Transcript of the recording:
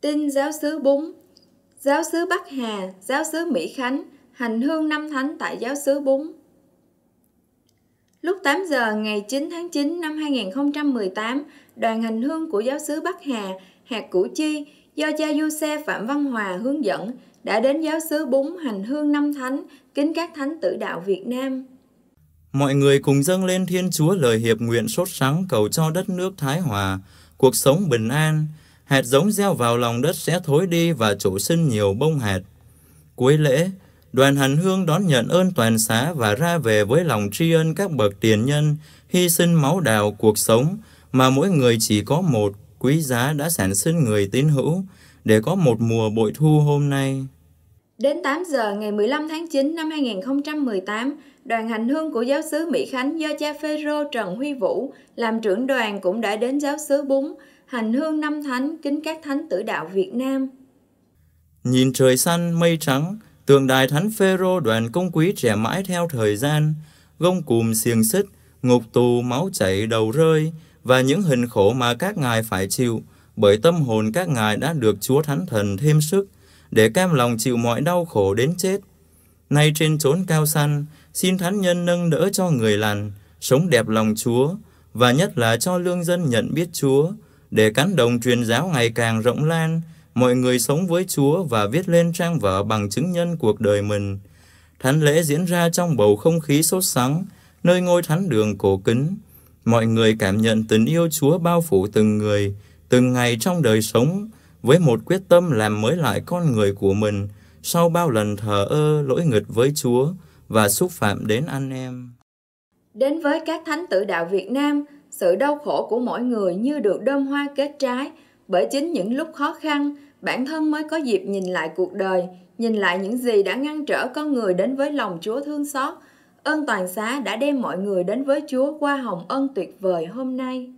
Tin giáo sứ Búng Giáo sứ Bắc Hà, giáo sứ Mỹ Khánh hành hương năm thánh tại giáo sứ Búng. Lúc 8 giờ ngày 9 tháng 9 năm 2018, đoàn hành hương của giáo sứ Bắc Hà, hạt Củ Chi do cha du xe Phạm Văn Hòa hướng dẫn đã đến giáo sứ Búng hành hương năm thánh, kính các thánh tử đạo Việt Nam. Mọi người cùng dâng lên Thiên Chúa lời hiệp nguyện sốt sắng cầu cho đất nước Thái Hòa, cuộc sống bình an, hạt giống gieo vào lòng đất sẽ thối đi và chủ sinh nhiều bông hạt. Cuối lễ, đoàn hành hương đón nhận ơn toàn xá và ra về với lòng tri ân các bậc tiền nhân, hy sinh máu đào cuộc sống mà mỗi người chỉ có một, quý giá đã sản sinh người tín hữu, để có một mùa bội thu hôm nay. Đến 8 giờ ngày 15 tháng 9 năm 2018, đoàn hành hương của giáo sứ Mỹ Khánh do cha Phêrô Trần Huy Vũ làm trưởng đoàn cũng đã đến giáo sứ Búng hành hương năm thánh kính các thánh tử đạo Việt Nam. Nhìn trời xanh mây trắng, tượng đài thánh Phêrô đoàn công quý trẻ mãi theo thời gian, gông cùm xiềng xích, ngục tù máu chảy đầu rơi và những hình khổ mà các ngài phải chịu bởi tâm hồn các ngài đã được Chúa Thánh Thần thêm sức để cam lòng chịu mọi đau khổ đến chết. Nay trên chốn cao xanh xin Thánh Nhân nâng đỡ cho người lành, sống đẹp lòng Chúa, và nhất là cho lương dân nhận biết Chúa, để cánh đồng truyền giáo ngày càng rộng lan, mọi người sống với Chúa và viết lên trang vở bằng chứng nhân cuộc đời mình. Thánh lễ diễn ra trong bầu không khí sốt sắng, nơi ngôi thánh đường cổ kính. Mọi người cảm nhận tình yêu Chúa bao phủ từng người, từng ngày trong đời sống, với một quyết tâm làm mới lại con người của mình sau bao lần thờ ơ lỗi nghịch với Chúa và xúc phạm đến anh em. Đến với các thánh tử đạo Việt Nam, sự đau khổ của mỗi người như được đơm hoa kết trái, bởi chính những lúc khó khăn, bản thân mới có dịp nhìn lại cuộc đời, nhìn lại những gì đã ngăn trở con người đến với lòng Chúa thương xót. Ơn toàn xá đã đem mọi người đến với Chúa qua hồng ân tuyệt vời hôm nay.